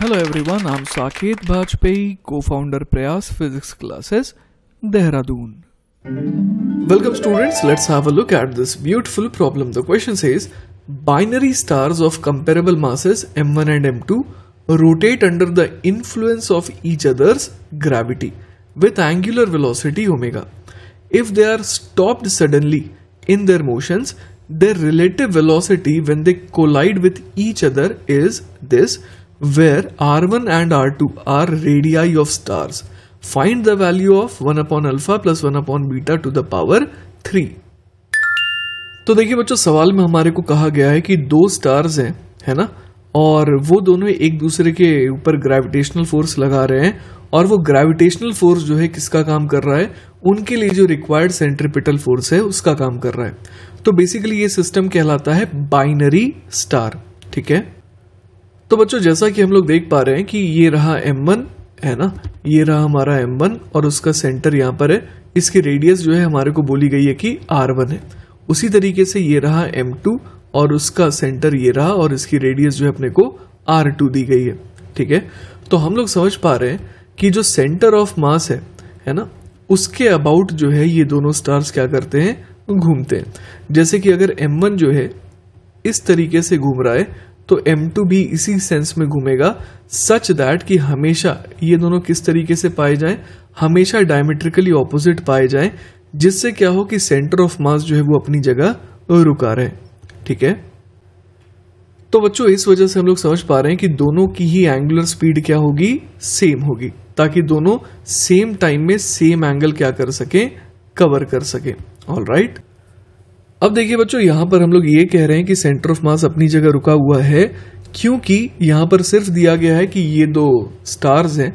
Hello everyone, I'm Saket Bajpayee, co-founder Prayas Physics Classes, Dehradun. Welcome students, let's have a look at this beautiful problem. The question says, binary stars of comparable masses M1 and M2 rotate under the influence of each other's gravity with angular velocity omega. If they are stopped suddenly in their motions, their relative velocity when they collide with each other is this where r1 and r2 are radii of stars. Find the value of 1 upon alpha plus 1 upon beta to the power 3. तो देखिए बच्चों सवाल में हमारे को कहा गया है कि दो स्टार्स हैं है ना और वो दोनों एक दूसरे के ऊपर ग्रेविटेशनल फोर्स लगा रहे हैं और वो ग्रेविटेशनल फोर्स जो है किसका काम कर रहा है उनके लिए जो रिक्वायर्ड सेंट्रिपिटल फोर्स है उसका काम कर रहा है तो बेसिकली ये सिस्टम कहलाता है बाइनरी स्टार ठीक है तो बच्चों जैसा कि हम लोग देख पा रहे हैं कि ये रहा एम वन है ना ये रहा हमारा एम वन और उसका सेंटर यहाँ पर है इसकी रेडियस जो है हमारे को बोली गई है कि आर वन है उसी तरीके से ये रहा एम टू और उसका सेंटर ये रहा और इसकी रेडियस जो है अपने को आर टू दी गई है ठीक है तो हम लोग समझ पा रहे हैं कि जो सेंटर ऑफ मास है है ना उसके अबाउट जो है ये दोनों स्टार्स क्या करते हैं घूमते हैं जैसे कि अगर एम वन जो है इस तरीके से घूम रहा है तो टू भी इसी सेंस में घूमेगा सच दैट कि हमेशा ये दोनों किस तरीके से पाए जाए हमेशा डायमेट्रिकली ऑपोजिट पाए जाए जिससे क्या हो कि सेंटर ऑफ मास जो है वो अपनी जगह रुका रहे ठीक है तो बच्चों इस वजह से हम लोग समझ पा रहे हैं कि दोनों की ही एंगुलर स्पीड क्या होगी सेम होगी ताकि दोनों सेम टाइम में सेम एंगल क्या कर सके कवर कर सके ऑल राइट right? अब देखिए बच्चों यहाँ पर हम लोग ये कह रहे हैं कि सेंटर ऑफ मास अपनी जगह रुका हुआ है क्योंकि यहाँ पर सिर्फ दिया गया है कि ये दो स्टार्स हैं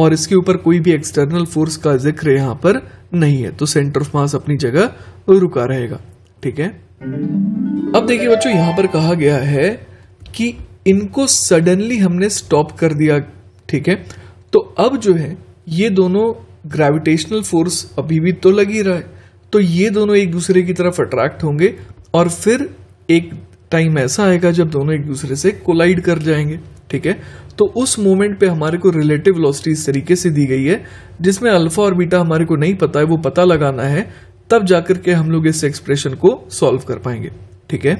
और इसके ऊपर कोई भी एक्सटर्नल फोर्स का जिक्र यहाँ पर नहीं है तो सेंटर ऑफ मास अपनी जगह रुका रहेगा ठीक है अब देखिए बच्चों यहाँ पर कहा गया है कि इनको सडनली हमने स्टॉप कर दिया ठीक है तो अब जो है ये दोनों ग्रेविटेशनल फोर्स अभी भी तो लगी रहा है तो ये दोनों एक दूसरे की तरफ अट्रैक्ट होंगे और फिर एक टाइम ऐसा आएगा जब दोनों एक दूसरे से कोलाइड कर जाएंगे ठीक है तो उस मोमेंट पे हमारे को रिलेटिव वेलोसिटी इस तरीके से दी गई है जिसमें अल्फा और बीटा हमारे को नहीं पता है वो पता लगाना है तब जाकर के हम लोग इस एक्सप्रेशन को सॉल्व कर पाएंगे ठीक है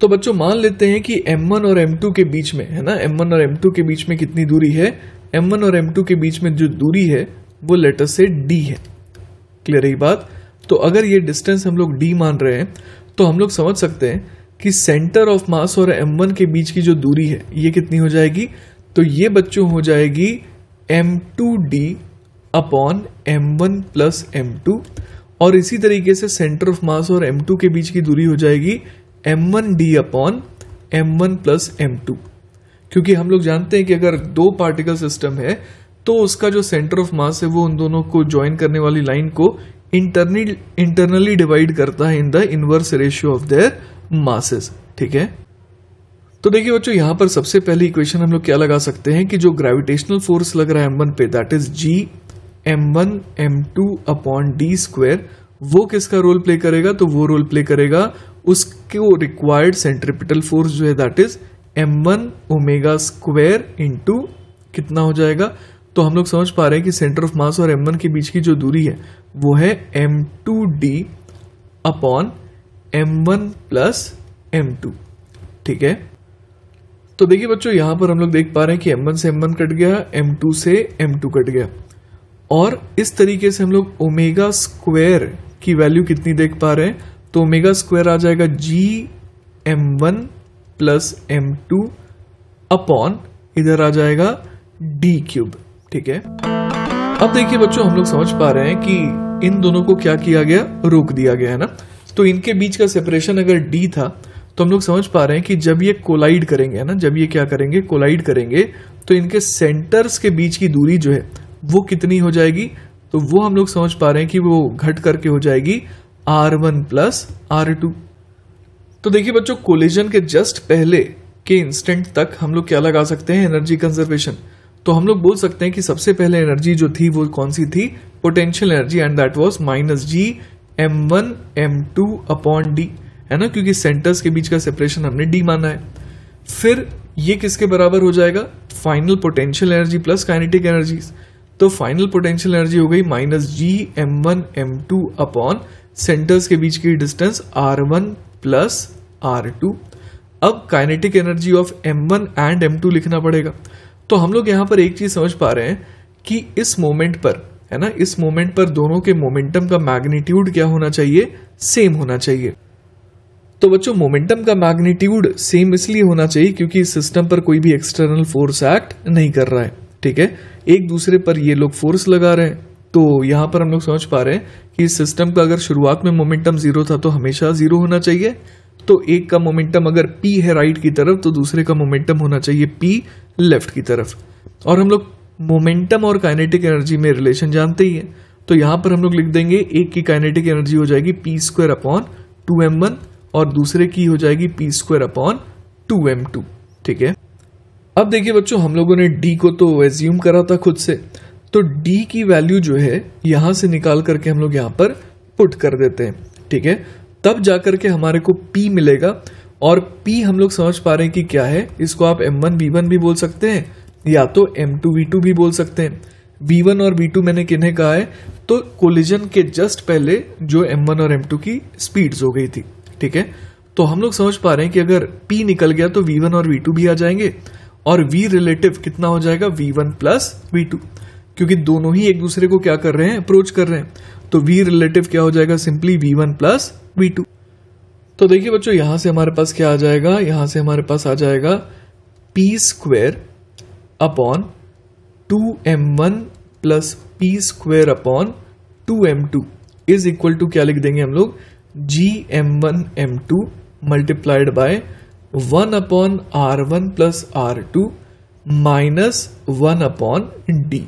तो बच्चों मान लेते हैं कि m1 और m2 के बीच में है ना m1 और m2 के बीच में कितनी दूरी है m1 और m2 के बीच में जो दूरी है वो लेटर से d है क्लियर है बात तो अगर ये डिस्टेंस हम लोग डी मान रहे हैं तो हम लोग समझ सकते हैं कि सेंटर ऑफ मास और एम वन के बीच की जो दूरी है ये कितनी हो जाएगी तो ये बच्चों हो जाएगी M two D upon M one plus M two और इसी तरीके से सेंटर ऑफ मास और एम टू के बीच की दूरी हो जाएगी M one D upon M one plus M two क्योंकि हम लोग जानते हैं कि अगर दो पार्टिकल सिस्टम है तो उसका जो सेंटर ऑफ मास है वो उन दोनों को ज्वाइन करने वाली लाइन को इंटरनली इंटरनली डिवाइड करता है in the inverse ratio of their masses ठीक है तो देखिए बच्चों यहां पर सबसे पहली इक्वेशन हम लोग क्या लगा सकते हैं कि जो ग्रेविटेशनल फोर्स लग रहा है एम वन पे that is G M one M two upon D square वो किसका रोल प्ले करेगा तो वो रोल प्ले करेगा उसको रिक्वायर्ड सेंट्रिपिटल फोर्स जो है that is M one omega square into कितना हो जाएगा तो हम लोग समझ पा रहे हैं कि सेंटर ऑफ मास और एम वन के बीच की जो दूरी है वो है M two D upon M one plus M two ठीक है तो देखिए बच्चों यहां पर हम लोग देख पा रहे हैं कि एम वन से एम वन कट गया एम टू से एम टू कट गया और इस तरीके से हम लोग ओमेगा स्क्वायर की वैल्यू कितनी देख पा रहे हैं तो ओमेगा स्क्वायर आ जाएगा G M one plus M two upon इधर आ जाएगा डी क्यूब ठीक है अब देखिए बच्चों हम लोग समझ पा रहे हैं कि इन दोनों को क्या किया गया रोक दिया गया है ना तो इनके बीच का सेपरेशन अगर डी था तो हम लोग समझ पा रहे हैं कि जब ये कोलाइड करेंगे है ना जब ये क्या करेंगे कोलाइड करेंगे तो इनके सेंटर्स के बीच की दूरी जो है वो कितनी हो जाएगी तो वो हम लोग समझ पा रहे हैं कि वो घट करके हो जाएगी R one plus R two तो देखिए बच्चों कोलिजन के जस्ट पहले के इंस्टेंट तक हम लोग क्या लगा सकते हैं एनर्जी कंजर्वेशन तो हम लोग बोल सकते हैं कि सबसे पहले एनर्जी जो थी वो कौन सी थी potential energy and that was minus G M one M two upon D है ना क्योंकि सेंटर्स के बीच का सेपरेशन हमने डी माना है फिर ये किसके बराबर हो जाएगा final potential energy plus kinetic energy तो फाइनल पोटेंशियल एनर्जी हो गई minus G M one M two upon centres के बीच की distance R one plus R two अब kinetic energy of M one and M two लिखना पड़ेगा तो हम लोग यहाँ पर एक चीज समझ पा रहे हैं कि इस मोमेंट पर है ना इस मोमेंट पर दोनों के मोमेंटम का मैग्नीट्यूड क्या होना चाहिए सेम होना चाहिए तो बच्चों मोमेंटम का मैग्नीट्यूड सेम इसलिए होना चाहिए क्योंकि इस सिस्टम पर कोई भी एक्सटर्नल फोर्स एक्ट नहीं कर रहा है ठीक है एक दूसरे पर ये लोग फोर्स लगा रहे हैं तो यहाँ पर हम लोग समझ पा रहे हैं कि सिस्टम का अगर शुरुआत में मोमेंटम जीरो था तो हमेशा जीरो होना चाहिए तो एक का मोमेंटम अगर पी है राइट की तरफ तो दूसरे का मोमेंटम होना चाहिए पी लेफ्ट की तरफ और हम लोग मोमेंटम और काइनेटिक एनर्जी में रिलेशन जानते ही हैं तो यहाँ पर हम लोग लिख देंगे एक की काइनेटिक एनर्जी हो जाएगी P square upon two M one और दूसरे की हो जाएगी P square upon two M two ठीक है अब देखिए बच्चों हम लोगों ने डी को तो एज्यूम करा था खुद से तो डी की वैल्यू जो है यहाँ से निकाल करके हम लोग यहाँ पर पुट कर देते हैं ठीक है तब जाकर के हमारे को पी मिलेगा और पी हम लोग समझ पा रहे हैं कि क्या है इसको आप एम वन वी वन भी बोल सकते हैं या तो एम टू वी टू भी बोल सकते हैं वी वन और वी टू मैंने किन्हें कहा है तो कोलिजन के जस्ट पहले जो एम वन और एम टू की स्पीड्स हो गई थी ठीक है तो हम लोग समझ पा रहे हैं कि अगर P निकल गया तो V1 और V2 भी आ जाएंगे और V रिलेटिव कितना हो जाएगा V1 वन प्लस वी क्योंकि दोनों ही एक दूसरे को क्या कर रहे हैं अप्रोच कर रहे हैं तो वी रिलेटिव क्या हो जाएगा simply V one plus V two तो देखिए बच्चों यहां से हमारे पास क्या आ जाएगा यहां से हमारे पास आ जाएगा P square upon two M one plus P square upon two M two is equal to क्या लिख देंगे हम लोग G M one M two multiplied by one upon R one plus R two minus one upon D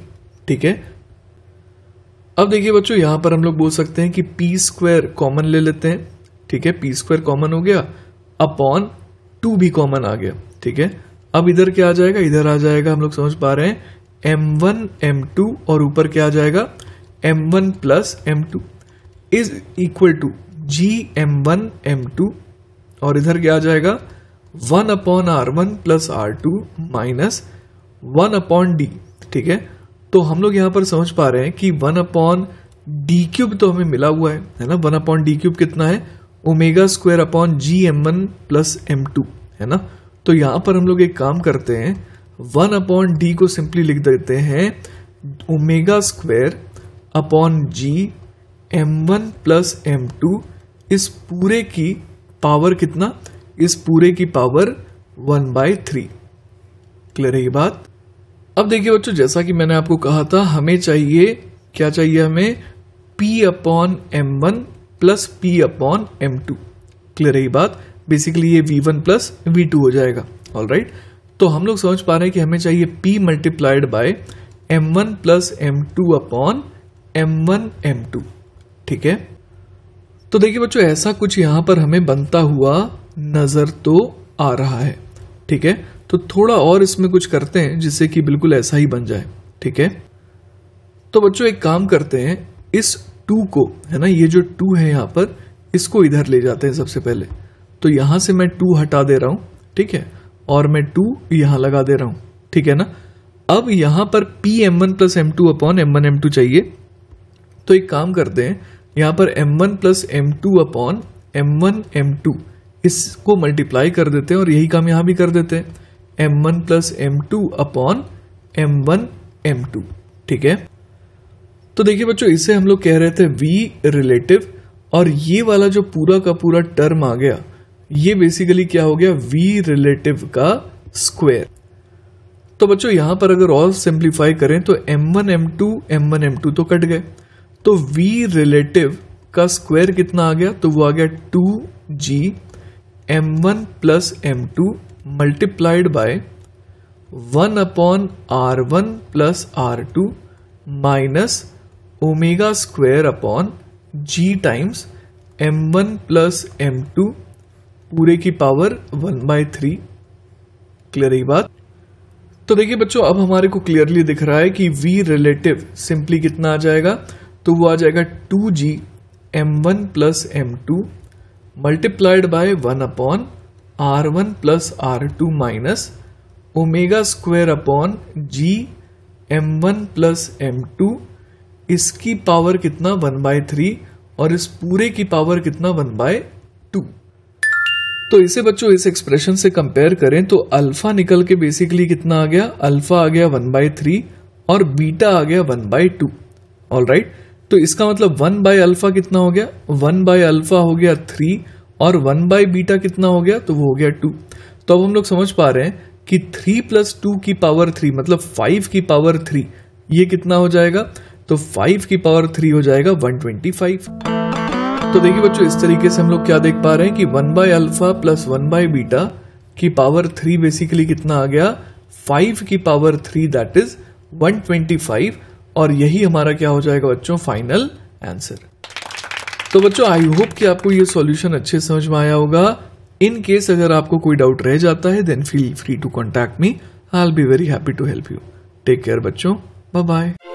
ठीक है अब देखिए बच्चों यहां पर हम लोग बोल सकते हैं कि पी स्क्वायर कॉमन ले लेते हैं ठीक है पी स्क्वायर कॉमन हो गया अपॉन टू भी कॉमन आ गया ठीक है अब इधर क्या आ जाएगा इधर आ जाएगा हम लोग समझ पा रहे हैं एम वन एम टू और ऊपर क्या आ जाएगा M one plus M two is equal to G M one M two और इधर क्या आ जाएगा one upon R one plus R two minus one upon D ठीक है तो हम लोग यहाँ पर समझ पा रहे हैं कि वन अपॉन डी क्यूब तो हमें मिला हुआ है है ना वन अपॉन डी क्यूब कितना है omega square upon G M one plus M two है ना तो यहाँ पर हम लोग एक काम करते हैं वन अपॉन डी को सिंपली लिख देते हैं omega square upon G M one plus M two इस पूरे की पावर कितना इस पूरे की power one by three clear है ये बात अब देखिए बच्चों जैसा कि मैंने आपको कहा था हमें चाहिए क्या चाहिए हमें P upon M one plus P upon M two clear है बात बेसिकली ये V one plus V two हो जाएगा ऑल राइट right? तो हम लोग समझ पा रहे हैं कि हमें चाहिए P multiplied by M one plus M two upon M one M two ठीक है तो देखिए बच्चों ऐसा कुछ यहां पर हमें बनता हुआ नजर तो आ रहा है ठीक है तो थोड़ा और इसमें कुछ करते हैं जिससे कि बिल्कुल ऐसा ही बन जाए ठीक है तो बच्चों एक काम करते हैं इस टू को है ना ये जो टू है यहाँ पर इसको इधर ले जाते हैं सबसे पहले तो यहां से मैं टू हटा दे रहा हूं ठीक है और मैं टू यहां लगा दे रहा हूं ठीक है ना अब यहां पर P M one plus M two upon M one M two चाहिए तो एक काम करते हैं यहां पर M one plus M two upon M one M two इसको मल्टीप्लाई कर देते हैं और यही काम यहां भी कर देते हैं M one plus M two upon M one M two ठीक है तो देखिए बच्चों इसे हम लोग कह रहे थे वी रिलेटिव और ये वाला जो पूरा का पूरा टर्म आ गया ये बेसिकली क्या हो गया वी रिलेटिव का स्क्वेयर तो बच्चों यहां पर अगर और सिंप्लीफाई करें तो m1 m2 m1 m2 तो कट गए तो v रिलेटिव का स्क्वायर कितना आ गया तो वो आ गया 2g m1 one plus M two multiplied by one upon R one plus R two minus omega square upon G times M one plus M two पूरे की power one by three clear है बात तो देखिए बच्चों अब हमारे को क्लियरली दिख रहा है कि v रिलेटिव सिंपली कितना आ जाएगा तो वो आ जाएगा two G M one plus M two multiplied by one upon R one plus R two minus omega square upon G M one plus M two इसकी पावर कितना वन बाय थ्री और इस पूरे की पावर कितना one by to तो इसे बच्चों इस एक्सप्रेशन से कंपेयर करें तो अल्फा निकल के बेसिकली कितना आ गया अल्फा आ गया वन बाय थ्री और बीटा आ गया one by two all right तो इसका मतलब वन बाय अल्फा कितना हो गया वन बाय अल्फा हो गया थ्री और वन बाई बीटा कितना हो गया तो वो हो गया टू तो अब हम लोग समझ पा रहे हैं कि थ्री प्लस टू की पावर थ्री मतलब फाइव की पावर थ्री ये कितना हो जाएगा तो फाइव की पावर थ्री हो जाएगा वन ट्वेंटी फाइव तो देखिए बच्चों इस तरीके से हम लोग क्या देख पा रहे हैं कि one by alpha plus one by beta की पावर थ्री बेसिकली कितना आ गया फाइव की power three that is one twenty five और यही हमारा क्या हो जाएगा बच्चों फाइनल आंसर तो बच्चों आई होप कि आपको ये सॉल्यूशन अच्छे समझ में आया होगा इन केस अगर आपको कोई डाउट रह जाता है then feel free to contact me I be very happy to help you take care बच्चों बाय बाय